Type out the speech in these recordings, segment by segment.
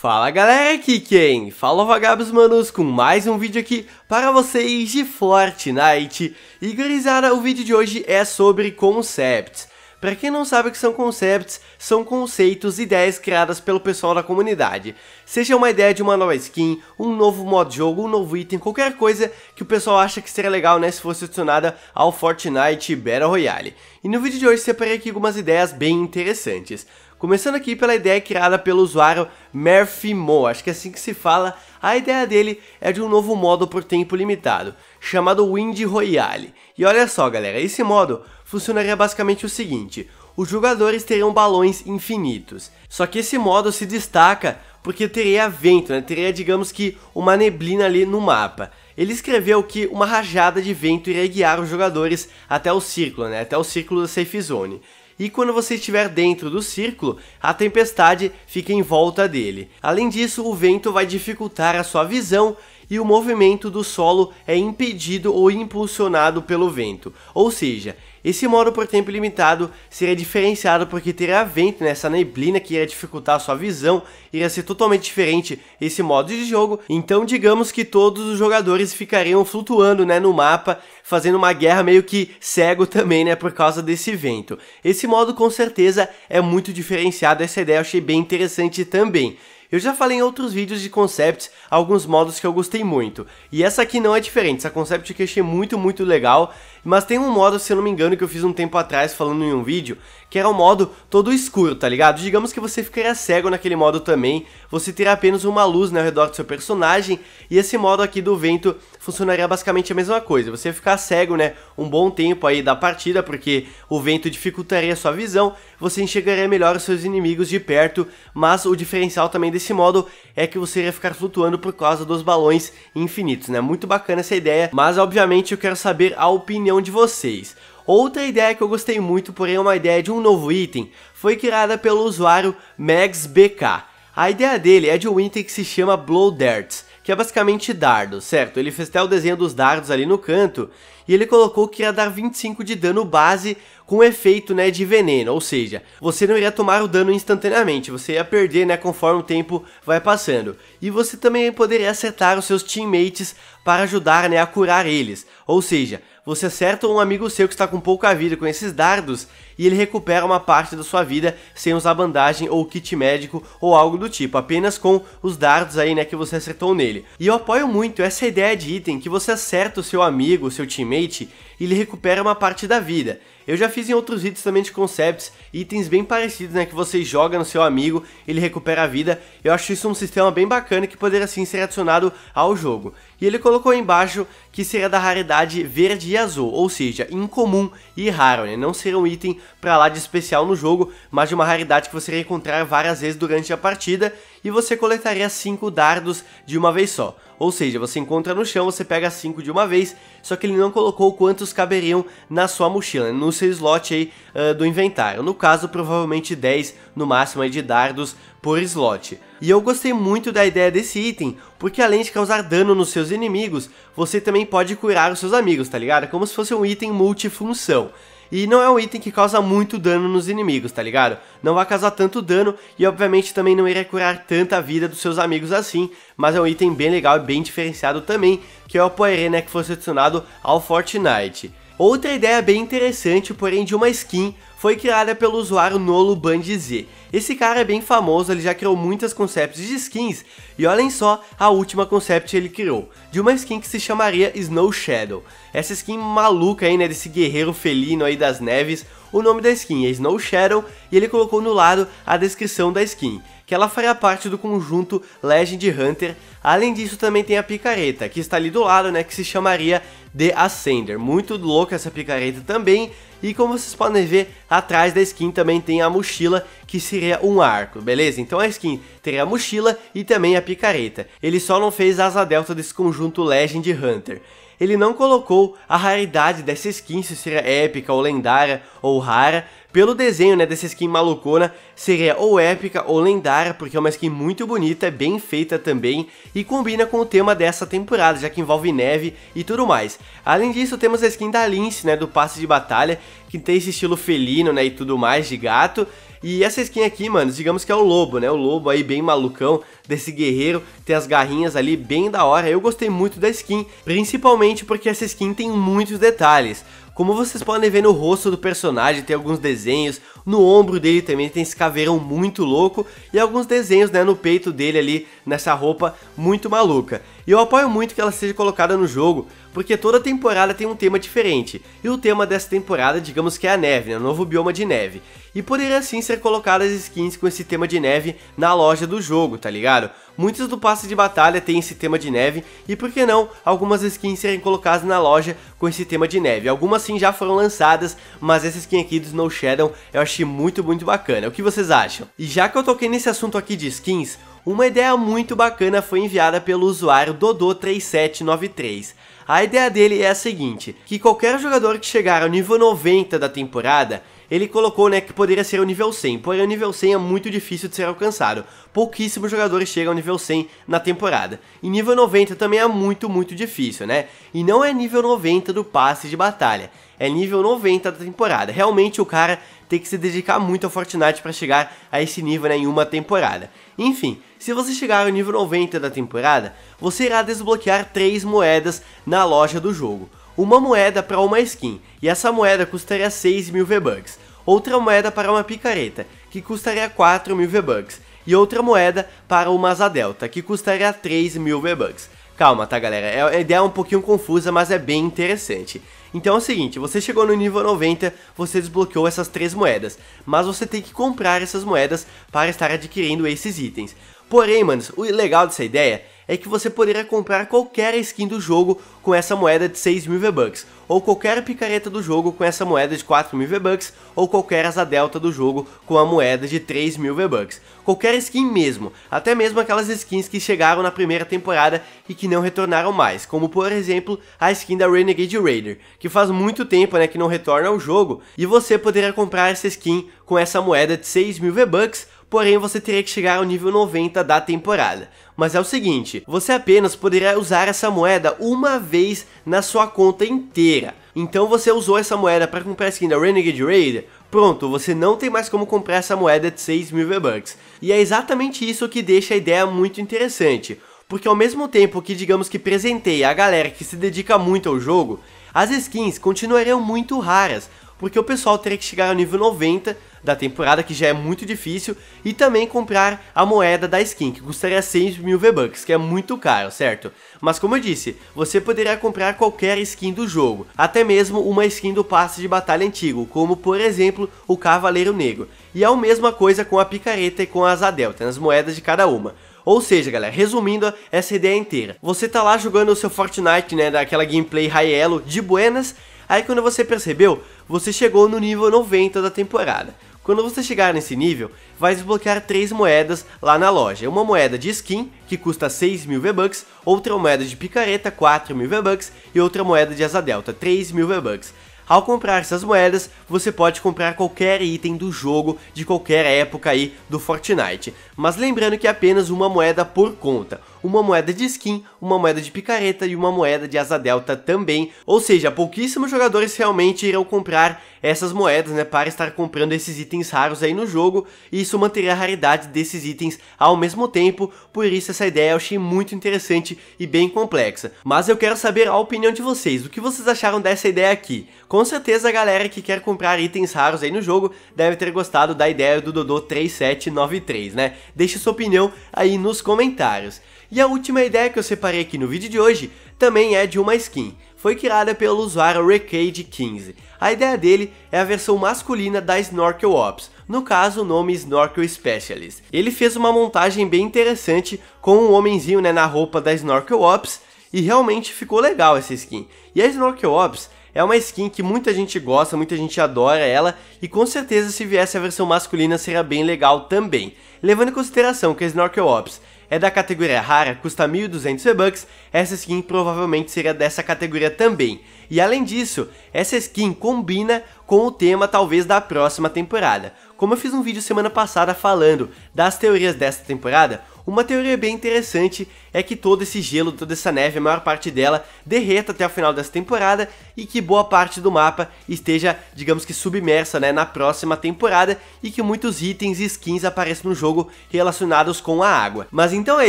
Fala galera, aqui quem? Fala vagabos manos com mais um vídeo aqui para vocês de Fortnite E gurizada, o vídeo de hoje é sobre concepts Pra quem não sabe o que são concepts, são conceitos e ideias criadas pelo pessoal da comunidade. Seja uma ideia de uma nova skin, um novo modo de jogo, um novo item, qualquer coisa que o pessoal acha que seria legal né, se fosse adicionada ao Fortnite Battle Royale. E no vídeo de hoje separei aqui algumas ideias bem interessantes. Começando aqui pela ideia criada pelo usuário Murphy Mo, acho que é assim que se fala, a ideia dele é de um novo modo por tempo limitado, chamado Wind Royale. E olha só galera, esse modo funcionaria basicamente o seguinte, os jogadores teriam balões infinitos. Só que esse modo se destaca porque teria vento, né? teria digamos que uma neblina ali no mapa. Ele escreveu que uma rajada de vento iria guiar os jogadores até o círculo, né? até o círculo da safe zone e quando você estiver dentro do círculo, a tempestade fica em volta dele. Além disso, o vento vai dificultar a sua visão e o movimento do solo é impedido ou impulsionado pelo vento. Ou seja, esse modo por tempo limitado seria diferenciado porque teria vento nessa neblina que iria dificultar a sua visão, iria ser totalmente diferente esse modo de jogo. Então digamos que todos os jogadores ficariam flutuando né, no mapa, fazendo uma guerra meio que cego também né, por causa desse vento. Esse modo com certeza é muito diferenciado, essa ideia eu achei bem interessante também. Eu já falei em outros vídeos de concepts, alguns modos que eu gostei muito, e essa aqui não é diferente, essa concept que eu achei muito, muito legal, mas tem um modo, se eu não me engano, que eu fiz um tempo atrás falando em um vídeo, que era um modo todo escuro, tá ligado? Digamos que você ficaria cego naquele modo também, você teria apenas uma luz né, ao redor do seu personagem, e esse modo aqui do vento funcionaria basicamente a mesma coisa. Você ficar cego, né, um bom tempo aí da partida, porque o vento dificultaria a sua visão, você enxergaria melhor os seus inimigos de perto, mas o diferencial também desse modo é que você iria ficar flutuando por causa dos balões infinitos, né? Muito bacana essa ideia, mas obviamente eu quero saber a opinião opinião de vocês. Outra ideia que eu gostei muito, porém é uma ideia de um novo item, foi criada pelo usuário MagsBK. A ideia dele é de um item que se chama Blow Darts, que é basicamente dardo, certo? Ele fez até o desenho dos dardos ali no canto, e ele colocou que ia dar 25 de dano base com efeito né, de veneno, ou seja, você não iria tomar o dano instantaneamente, você ia perder né, conforme o tempo vai passando. E você também poderia acertar os seus teammates para ajudar né, a curar eles, ou seja, você acerta um amigo seu que está com pouca vida com esses dardos e ele recupera uma parte da sua vida sem usar bandagem ou kit médico ou algo do tipo, apenas com os dardos aí, né, que você acertou nele. E eu apoio muito essa ideia de item que você acerta o seu amigo, o seu teammate, e ele recupera uma parte da vida. Eu já fiz em outros vídeos também de concepts, itens bem parecidos, né, que você joga no seu amigo, ele recupera a vida. Eu acho isso um sistema bem bacana que poderia sim ser adicionado ao jogo. E ele colocou embaixo que seria da raridade verde e azul, ou seja, incomum e raro, né, não ser um item para lá de especial no jogo, mas de uma raridade que você iria encontrar várias vezes durante a partida, e você coletaria 5 dardos de uma vez só. Ou seja, você encontra no chão, você pega 5 de uma vez, só que ele não colocou quantos caberiam na sua mochila, no seu slot aí uh, do inventário. No caso, provavelmente 10 no máximo aí de dardos por slot. E eu gostei muito da ideia desse item, porque além de causar dano nos seus inimigos, você também pode curar os seus amigos, tá ligado? Como se fosse um item multifunção. E não é um item que causa muito dano nos inimigos, tá ligado? Não vai causar tanto dano e obviamente também não iria curar tanta vida dos seus amigos assim, mas é um item bem legal e bem diferenciado também, que é o Poerê, né, que foi adicionado ao Fortnite. Outra ideia bem interessante, porém de uma skin, foi criada pelo usuário NoluBandZ. Esse cara é bem famoso, ele já criou muitas concepts de skins, e olhem só a última concept que ele criou, de uma skin que se chamaria Snow Shadow. Essa skin maluca aí, né, desse guerreiro felino aí das neves, o nome da skin é Snow Shadow e ele colocou no lado a descrição da skin, que ela faria parte do conjunto Legend Hunter. Além disso, também tem a picareta, que está ali do lado, né, que se chamaria The Ascender. Muito louca essa picareta também. E como vocês podem ver, atrás da skin também tem a mochila, que seria um arco, beleza? Então a skin teria a mochila e também a picareta. Ele só não fez asa delta desse conjunto Legend Hunter ele não colocou a raridade dessa skin, se seria épica ou lendária ou rara, pelo desenho né, dessa skin malucona, seria ou épica ou lendária, porque é uma skin muito bonita, é bem feita também, e combina com o tema dessa temporada, já que envolve neve e tudo mais. Além disso, temos a skin da Lince, né, do passe de batalha, que tem esse estilo felino né, e tudo mais, de gato, e essa skin aqui, mano, digamos que é o lobo, né? O lobo aí bem malucão desse guerreiro, tem as garrinhas ali bem da hora. Eu gostei muito da skin, principalmente porque essa skin tem muitos detalhes. Como vocês podem ver no rosto do personagem tem alguns desenhos, no ombro dele também tem esse caveirão muito louco e alguns desenhos né, no peito dele ali nessa roupa muito maluca. E eu apoio muito que ela seja colocada no jogo, porque toda temporada tem um tema diferente, e o tema dessa temporada digamos que é a neve, né, o novo bioma de neve. E poderia sim ser colocadas skins com esse tema de neve na loja do jogo, tá ligado? Muitos do passe de batalha tem esse tema de neve, e por que não algumas skins serem colocadas na loja com esse tema de neve? Algumas assim já foram lançadas, mas essa skin aqui do Snow Shadow eu achei muito, muito bacana. O que vocês acham? E já que eu toquei nesse assunto aqui de skins, uma ideia muito bacana foi enviada pelo usuário Dodô3793. A ideia dele é a seguinte, que qualquer jogador que chegar ao nível 90 da temporada ele colocou né, que poderia ser o nível 100, porém o nível 100 é muito difícil de ser alcançado. Pouquíssimos jogadores chegam ao nível 100 na temporada. E nível 90 também é muito, muito difícil, né? E não é nível 90 do passe de batalha, é nível 90 da temporada. Realmente o cara tem que se dedicar muito ao Fortnite para chegar a esse nível né, em uma temporada. Enfim, se você chegar ao nível 90 da temporada, você irá desbloquear 3 moedas na loja do jogo uma moeda para uma skin, e essa moeda custaria 6 mil V-Bucks, outra moeda para uma picareta, que custaria 4 mil V-Bucks, e outra moeda para uma asa delta, que custaria 3 mil V-Bucks. Calma, tá galera? É, a ideia é um pouquinho confusa, mas é bem interessante. Então é o seguinte, você chegou no nível 90, você desbloqueou essas três moedas, mas você tem que comprar essas moedas para estar adquirindo esses itens. Porém, manos, o legal dessa ideia é que você poderia comprar qualquer skin do jogo com essa moeda de 6 mil V-Bucks, ou qualquer picareta do jogo com essa moeda de 4 mil V-Bucks, ou qualquer asa delta do jogo com a moeda de 3 mil V-Bucks. Qualquer skin mesmo, até mesmo aquelas skins que chegaram na primeira temporada e que não retornaram mais, como por exemplo a skin da Renegade Raider, que faz muito tempo né, que não retorna ao jogo, e você poderia comprar essa skin com essa moeda de 6 mil V-Bucks porém você teria que chegar ao nível 90 da temporada. Mas é o seguinte, você apenas poderá usar essa moeda uma vez na sua conta inteira. Então você usou essa moeda para comprar a skin da Renegade Raider, pronto, você não tem mais como comprar essa moeda de 6 mil V-Bucks. E é exatamente isso que deixa a ideia muito interessante, porque ao mesmo tempo que digamos que presenteia a galera que se dedica muito ao jogo, as skins continuariam muito raras, porque o pessoal teria que chegar ao nível 90 da temporada, que já é muito difícil, e também comprar a moeda da skin, que custaria 100 mil V-Bucks, que é muito caro, certo? Mas como eu disse, você poderia comprar qualquer skin do jogo, até mesmo uma skin do passe de batalha antigo, como por exemplo o Cavaleiro Negro. E é a mesma coisa com a picareta e com as Delta, nas moedas de cada uma. Ou seja, galera, resumindo essa ideia inteira, você tá lá jogando o seu Fortnite, né, daquela gameplay high elo de buenas, aí quando você percebeu, você chegou no nível 90 da temporada. Quando você chegar nesse nível, vai desbloquear três moedas lá na loja. Uma moeda de skin, que custa 6 mil V-Bucks, outra moeda de picareta, 4 mil V-Bucks, e outra moeda de asa delta, 3 mil V-Bucks. Ao comprar essas moedas, você pode comprar qualquer item do jogo de qualquer época aí do Fortnite. Mas lembrando que é apenas uma moeda por conta uma moeda de skin, uma moeda de picareta e uma moeda de asa delta também. Ou seja, pouquíssimos jogadores realmente irão comprar essas moedas, né, para estar comprando esses itens raros aí no jogo, e isso manteria a raridade desses itens ao mesmo tempo, por isso essa ideia eu achei muito interessante e bem complexa. Mas eu quero saber a opinião de vocês, o que vocês acharam dessa ideia aqui? Com certeza a galera que quer comprar itens raros aí no jogo deve ter gostado da ideia do Dodô 3793, né? Deixe sua opinião aí nos comentários. E a última ideia que eu separei aqui no vídeo de hoje também é de uma skin. Foi criada pelo usuário Recade15. A ideia dele é a versão masculina da Snorkel Ops, no caso o nome Snorkel Specialist. Ele fez uma montagem bem interessante com um homenzinho né, na roupa da Snorkel Ops e realmente ficou legal essa skin. E a Snorkel Ops é uma skin que muita gente gosta, muita gente adora ela e com certeza se viesse a versão masculina seria bem legal também. Levando em consideração que a Snorkel Ops é da categoria rara, custa 1.200 V-Bucks, essa skin provavelmente seria dessa categoria também. E além disso, essa skin combina com o tema talvez da próxima temporada. Como eu fiz um vídeo semana passada falando das teorias desta temporada, uma teoria bem interessante é que todo esse gelo, toda essa neve, a maior parte dela, derreta até o final dessa temporada e que boa parte do mapa esteja, digamos que submersa né, na próxima temporada e que muitos itens e skins apareçam no jogo relacionados com a água. Mas então é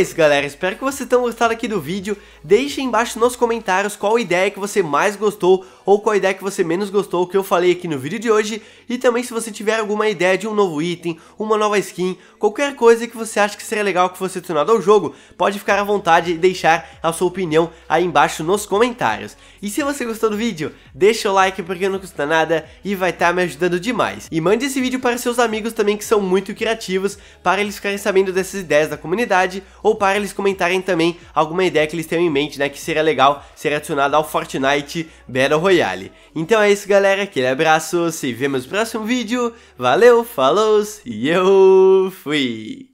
isso galera, espero que vocês tenham gostado aqui do vídeo, deixe embaixo nos comentários qual ideia que você mais gostou ou qual ideia que você menos gostou que eu falei aqui no vídeo de hoje e também se você tiver alguma ideia de um novo item, uma nova skin, qualquer coisa que você acha que seria legal que fosse adicionado ao jogo, pode ficar à vontade e deixar a sua opinião aí embaixo nos comentários. E se você gostou do vídeo, vídeo, deixa o like porque não custa nada e vai estar tá me ajudando demais. E mande esse vídeo para seus amigos também que são muito criativos, para eles ficarem sabendo dessas ideias da comunidade ou para eles comentarem também alguma ideia que eles tenham em mente, né, que seria legal ser adicionada ao Fortnite Battle Royale. Então é isso galera, aquele abraço, se vemos no próximo vídeo, valeu, falou e eu fui!